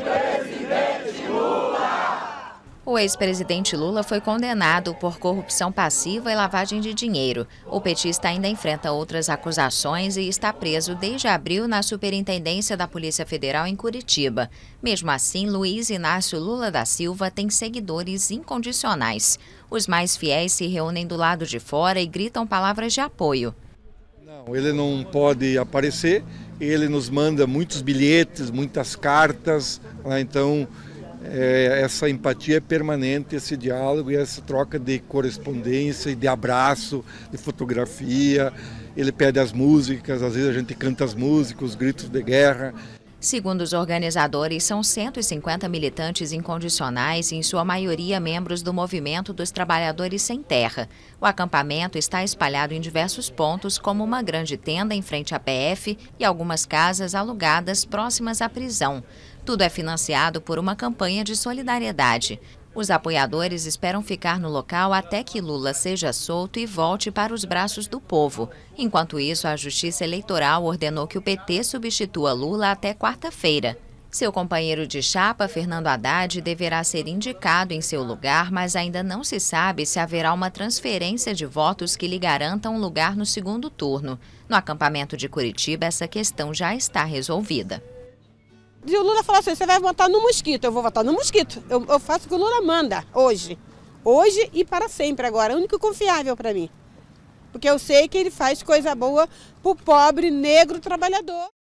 presidente Lula! O ex-presidente Lula foi condenado por corrupção passiva e lavagem de dinheiro. O petista ainda enfrenta outras acusações e está preso desde abril na Superintendência da Polícia Federal em Curitiba. Mesmo assim, Luiz Inácio Lula da Silva tem seguidores incondicionais. Os mais fiéis se reúnem do lado de fora e gritam palavras de apoio. Não, ele não pode aparecer, ele nos manda muitos bilhetes, muitas cartas, né? então é, essa empatia é permanente, esse diálogo e essa troca de correspondência e de abraço, de fotografia. Ele pede as músicas, às vezes a gente canta as músicas, os gritos de guerra. Segundo os organizadores, são 150 militantes incondicionais, em sua maioria membros do Movimento dos Trabalhadores Sem Terra. O acampamento está espalhado em diversos pontos, como uma grande tenda em frente à PF e algumas casas alugadas próximas à prisão. Tudo é financiado por uma campanha de solidariedade. Os apoiadores esperam ficar no local até que Lula seja solto e volte para os braços do povo. Enquanto isso, a Justiça Eleitoral ordenou que o PT substitua Lula até quarta-feira. Seu companheiro de chapa, Fernando Haddad, deverá ser indicado em seu lugar, mas ainda não se sabe se haverá uma transferência de votos que lhe garanta um lugar no segundo turno. No acampamento de Curitiba, essa questão já está resolvida. E o Lula falou assim: você vai votar no mosquito, eu vou votar no mosquito. Eu, eu faço o que o Lula manda hoje. Hoje e para sempre agora. É o único confiável para mim. Porque eu sei que ele faz coisa boa para o pobre negro trabalhador.